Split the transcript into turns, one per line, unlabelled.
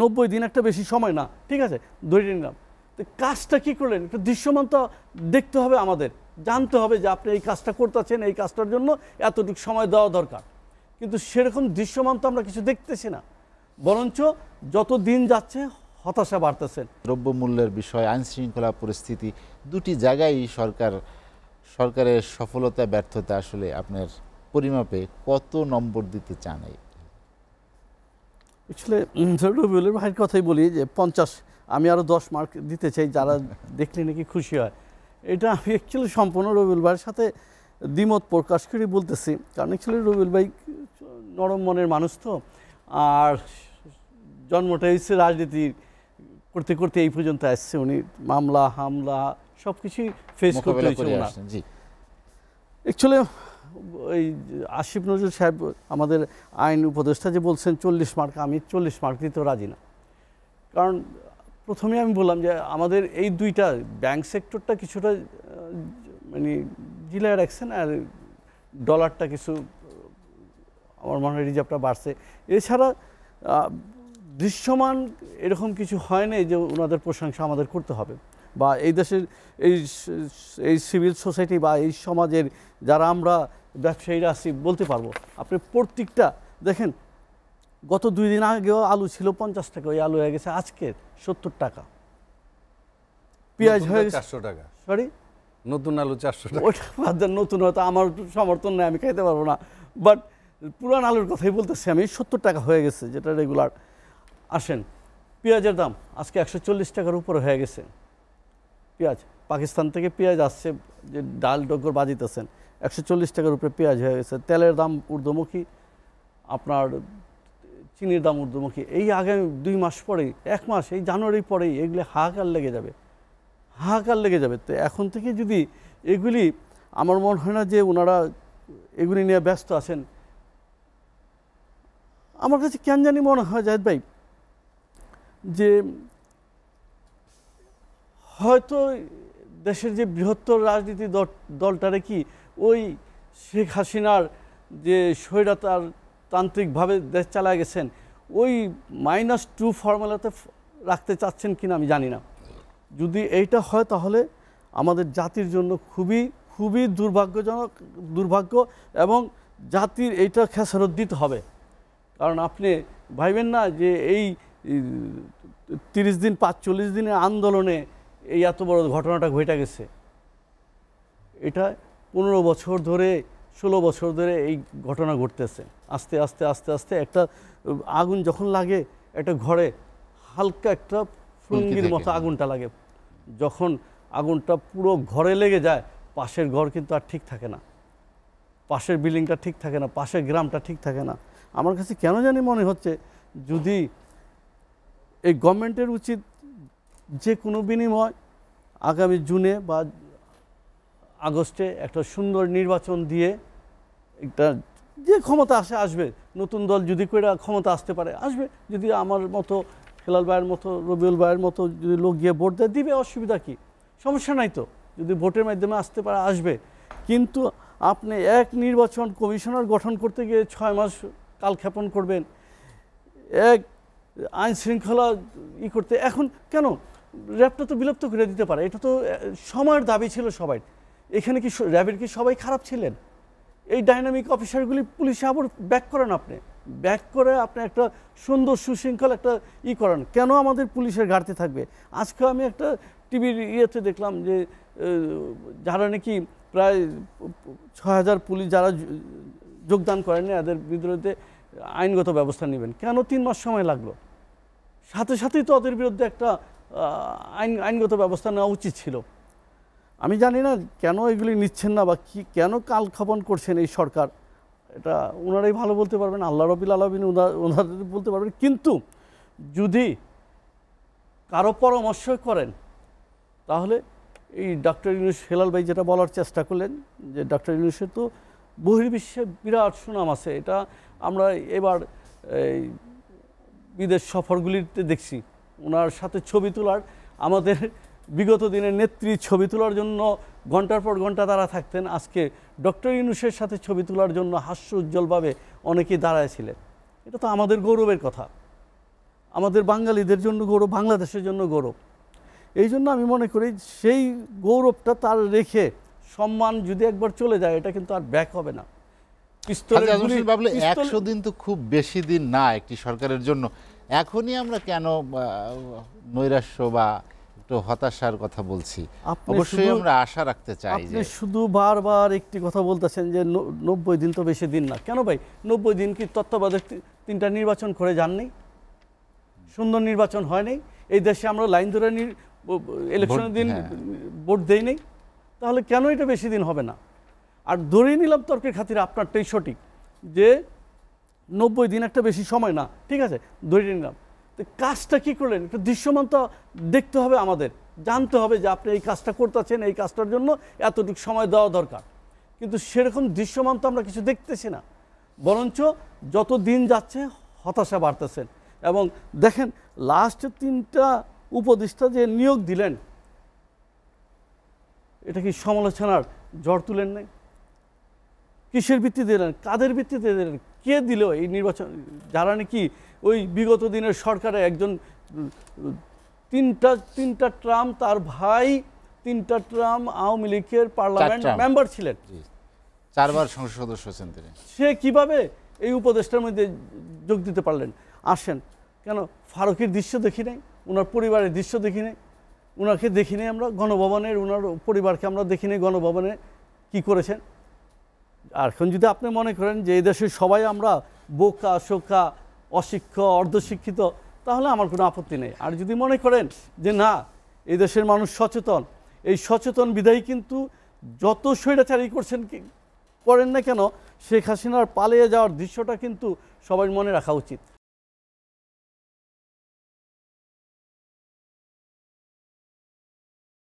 নব্বই দিন একটা বেশি সময় না ঠিক আছে ধরে নিলাম তো কাজটা কী করলেন একটু তো দেখতে হবে আমাদের জানতে হবে যে আপনি এই কাজটা করতেছেন এই কাজটার জন্য এতটুকু সময় দেওয়া দরকার কিন্তু সেরকম দৃশ্যমান তো আমরা কিছু দেখতেছি না বরঞ্চ যত দিন যাচ্ছে হতাশা বাড়তেছেন দ্রব্যমূল্যের বিষয় আইন শৃঙ্খলা পরিস্থিতি দুটি জায়গায় সরকার সরকারের সফলতা ব্যর্থতা আসলে আপনার পরিমাপে কত নম্বর দিতে চান এই অ্যাকচুয়ালি রবিউলের ভাইয়ের কথাই বলি যে পঞ্চাশ আমি আরও দশ মার্ক দিতে চাই যারা দেখলে নাকি খুশি হয় এটা আমি অ্যাকচুয়ালি সম্পূর্ণ রবিউল ভাইয়ের সাথে দ্বিমত প্রকাশ করে বলতেছি কারণ অ্যাকচুয়ালি রবিউল ভাই নরম মনের মানুষ তো আর জন্মটা হচ্ছে রাজনীতি করতে করতে এই পর্যন্ত আসছে উনি মামলা হামলা সব কিছুই ফেস করতে হয়েছে অ্যাকচুয়ালি ওই আসিফ নজরুল সাহেব আমাদের আইন উপদেষ্টা যে বলছেন চল্লিশ মার্ক আমি চল্লিশ মার্ক দিতে রাজি না কারণ প্রথমে আমি বললাম যে আমাদের এই দুইটা ব্যাংক সেক্টরটা কিছুটা মানে জিলায় রাখছেন আর ডলারটা কিছু আমার মনে হয় রিজার্ভটা বাড়ছে এছাড়া দৃশ্যমান এরকম কিছু হয় নাই যে ওনাদের প্রশংসা আমাদের করতে হবে বা এই দেশের এই এই সিভিল সোসাইটি বা এই সমাজের যারা আমরা ব্যবসায়ীরা আছি বলতে পারবো আপনি প্রত্যেকটা দেখেন গত দুই দিন আগেও আলু ছিল পঞ্চাশ টাকা ওই আলু হয়ে গেছে আজকের সত্তর টাকা পেঁয়াজ হয়ে গেছে চারশো টাকা সরি নতুন আলু চারশো টাকা ওটা নতুন হয়তো আমার সমর্থন নেই আমি খাইতে পারবো না বাট পুরান আলুর কথাই বলতেছি আমি সত্তর টাকা হয়ে গেছে যেটা রেগুলার আসেন পেঁয়াজের দাম আজকে একশো টাকার উপরে হয়ে গেছে পেঁয়াজ পাকিস্তান থেকে পেঁয়াজ আসছে যে ডাল ডগর বাজিতেছেন একশো চল্লিশ টাকার উপরে পেঁয়াজ হয়ে গেছে তেলের দাম ঊর্ধ্বমুখী আপনার চিনির দাম ঊর্ধ্বমুখী এই আগামী দুই মাস পরেই এক মাস এই জানুয়ারির পরেই এগুলি হাহাকার লেগে যাবে হাহাকার লেগে যাবে তো এখন থেকে যদি এগুলি আমার মনে হয় না যে ওনারা এগুলি নিয়ে ব্যস্ত আছেন আমার কাছে কেন জানি মনে হয় জাহেদ ভাই যে হয়তো দেশের যে বৃহত্তর রাজনীতি দলটারে কি ওই শেখ হাসিনার যে স্বৈরাতার তান্ত্রিকভাবে দেশ চালা গেছেন ওই মাইনাস টু ফর্মুলাতে রাখতে চাচ্ছেন কিনা আমি জানি না যদি এইটা হয় তাহলে আমাদের জাতির জন্য খুবই খুবই দুর্ভাগ্যজনক দুর্ভাগ্য এবং জাতির এইটা খেসারত দিতে হবে কারণ আপনি ভাইবেন না যে এই তিরিশ দিন পাঁচ চল্লিশ দিনের আন্দোলনে এই এত বড় ঘটনাটা ঘটে গেছে এটা পনেরো বছর ধরে ষোলো বছর ধরে এই ঘটনা ঘটতেছে আস্তে আস্তে আস্তে আস্তে একটা আগুন যখন লাগে একটা ঘরে হালকা একটা ফুলকির মতো আগুনটা লাগে যখন আগুনটা পুরো ঘরে লেগে যায় পাশের ঘর কিন্তু আর ঠিক থাকে না পাশের বিল্ডিংটা ঠিক থাকে না পাশের গ্রামটা ঠিক থাকে না আমার কাছে কেন জানি মনে হচ্ছে যদি এই গভর্নমেন্টের উচিত যে কোনো বিনিময় আগামী জুনে বা আগস্টে একটা সুন্দর নির্বাচন দিয়ে একটা যে ক্ষমতা আসে আসবে নতুন দল যদি করে ক্ষমতা আসতে পারে আসবে যদি আমার মতো হেলাল ভাইয়ের মতো রবিউল ভাইয়ের মতো যদি লোক গিয়ে ভোট দেয় দিবে অসুবিধা কি সমস্যা নাই তো যদি ভোটের মাধ্যমে আসতে পারে আসবে কিন্তু আপনি এক নির্বাচন কমিশনার গঠন করতে গিয়ে ছয় মাস কালক্ষেপণ করবেন এক আইন শৃঙ্খলা ই করতে এখন কেন র্যাবটা তো বিলুপ্ত করে দিতে পারে এটা তো সময়ের দাবি ছিল সবাই এখানে কি র্যাবের কি সবাই খারাপ ছিলেন এই ডাইনামিক অফিসারগুলি পুলিশে আবার ব্যাক করেন আপনি ব্যাক করে আপনি একটা সুন্দর সুশৃঙ্খল একটা ই করেন কেন আমাদের পুলিশের ঘাটতি থাকবে আজকে আমি একটা টিভির ইয়েতে দেখলাম যে যারা নাকি প্রায় ছ হাজার পুলিশ যারা যোগদান করেনি এদের বিরুদ্ধে আইনগত ব্যবস্থা নেবেন কেন তিন মাস সময় লাগলো সাথে সাথেই তো ওদের বিরুদ্ধে একটা আইন আইনগত ব্যবস্থা নেওয়া উচিত ছিল আমি জানি না কেন এগুলি নিচ্ছেন না বা কী কেন কালক্ষেপণ করছেন এই সরকার এটা ওনারাই ভালো বলতে পারবেন আল্লাহ রবিল আলমিন ওনাদের বলতে পারবেন কিন্তু যদি কারো পরামর্শ করেন তাহলে এই ডক্টর ইউনুস হেলাল ভাই যেটা বলার চেষ্টা করলেন যে ডক্টর ইউনুসের তো বহির্বিশ্বে বিরাট সুনাম আছে এটা আমরা এবার এই বিদেশ সফরগুলিতে দেখছি ওনার সাথে ছবি তোলার আমাদের বিগত দিনের নেত্রী ছবি তোলার জন্য ঘন্টার পর ঘন্টা তারা থাকতেন আজকে ডক্টর ইনুসের সাথে ছবি তোলার জন্য হাস্য উজ্জ্বলভাবে অনেকেই দাঁড়ায়ছিলেন এটা তো আমাদের গৌরবের কথা আমাদের বাঙালিদের জন্য গৌরব বাংলাদেশের জন্য গৌরব এই জন্য আমি মনে করি সেই গৌরবটা তার রেখে সম্মান যদি একবার চলে যায় এটা কিন্তু আর ব্যাক হবে না একশো দিন তো খুব বেশি দিন না একটি সরকারের জন্য এখনই আমরা কেন নৈরাশ্য বা একটু হতাশার কথা বলছি অবশ্যই আমরা আশা রাখতে চাই যে শুধু বারবার একটি কথা বলতেছেন যে নব্বই দিন তো বেশি দিন না কেন ভাই নব্বই দিন কি তত্ত্বাবধায়ক তিনটা নির্বাচন করে যাননি সুন্দর নির্বাচন হয়নি এই দেশে আমরা লাইন ধরে ইলেকশনের দিন হ্যাঁ। ভোট দেই নেই তাহলে কেন এটা বেশি দিন হবে না আর ধরেই নিলাম তর্কের খাতিরে আপনারটাই সঠিক যে নব্বই দিন একটা বেশি সময় না ঠিক আছে ধরে নিলাম তো কাজটা কী করলেন একটু তো দেখতে হবে আমাদের জানতে হবে যে আপনি এই কাজটা করতেছেন এই কাজটার জন্য এতটুকু সময় দেওয়া দরকার কিন্তু সেরকম দৃশ্যমান তো আমরা কিছু দেখতেছি না বরঞ্চ যত দিন যাচ্ছে হতাশা বাড়তেছেন এবং দেখেন লাস্ট তিনটা উপদেষ্টা যে নিয়োগ দিলেন এটা কি সমালোচনার জ্বর তুলেন নাই কিসের ভিত্তিতে দিলেন কাদের ভিত্তিতে দিলেন কে দিল এই নির্বাচন যারা নাকি ওই বিগত দিনের সরকারে একজন তিনটা তিনটা ট্রাম তার ভাই তিনটা ট্রাম আওয়ামী লীগের পার্লামেন্ট মেম্বার ছিলেন চারবার সংসদ সদস্য ছিলেন তিনি সে কিভাবে এই উপদেষ্টার মধ্যে যোগ দিতে পারলেন আসেন কেন ফারুকের দৃশ্য দেখি নাই ওনার পরিবারের দৃশ্য দেখি নাই ওনাকে দেখি নাই আমরা গণভবনের ওনার পরিবারকে আমরা দেখি নাই গণভবনে কী করেছেন আর এখন যদি আপনি মনে করেন যে দেশে সবাই আমরা বোকা শোকা অশিক্ষ অর্ধশিক্ষিত তাহলে আমার কোনো আপত্তি নেই আর যদি মনে করেন যে না এই দেশের মানুষ সচেতন এই সচেতন বিদায়ী কিন্তু যত স্বৈরাচারী করছেন করেন না কেন শেখ হাসিনার পালিয়ে যাওয়ার দৃশ্যটা কিন্তু সবাই মনে রাখা উচিত